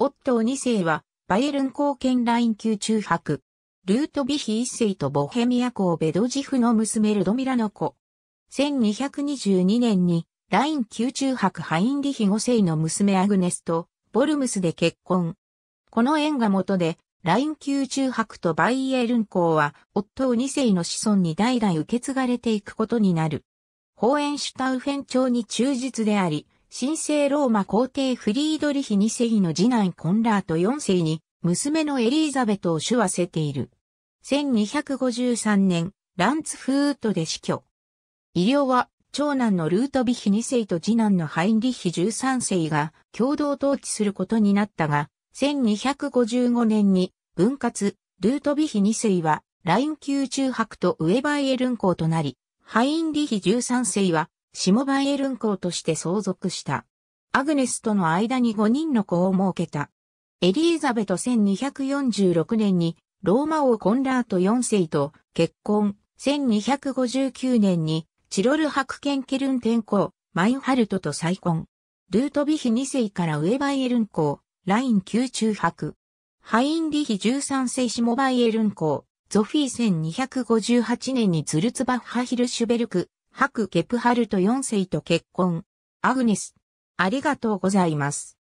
オットー2世は、バイエルン公権ライン級中泊。ルートビヒ1世とボヘミア公ベドジフの娘ルドミラの子。1222年に、ライン級中泊ハインリヒ5世の娘アグネスと、ボルムスで結婚。この縁が元で、ライン級中泊とバイエルン公は、オットー2世の子孫に代々受け継がれていくことになる。ホーエンシュタウフェン朝に忠実であり、神聖ローマ皇帝フリードリヒ2世の次男コンラート4世に娘のエリーザベトを手話せている。1253年、ランツフートで死去。医療は長男のルートビヒ2世と次男のハインリヒ13世が共同統治することになったが、1255年に分割、ルートビヒ2世はライン級中白とウェバイエルン公となり、ハインリヒ13世は下バイエルン公として相続した。アグネスとの間に5人の子を設けた。エリーザベト1246年にローマ王コンラート4世と結婚、1259年にチロル博権ケルン天皇、マインハルトと再婚。ルートビヒ2世からウェバイエルン公、ライン宮中博。ハインリヒ13世下バイエルン公、ゾフィー1258年にツルツバッハヒルシュベルク、ク・ケプハルト4世と結婚。アグネス、ありがとうございます。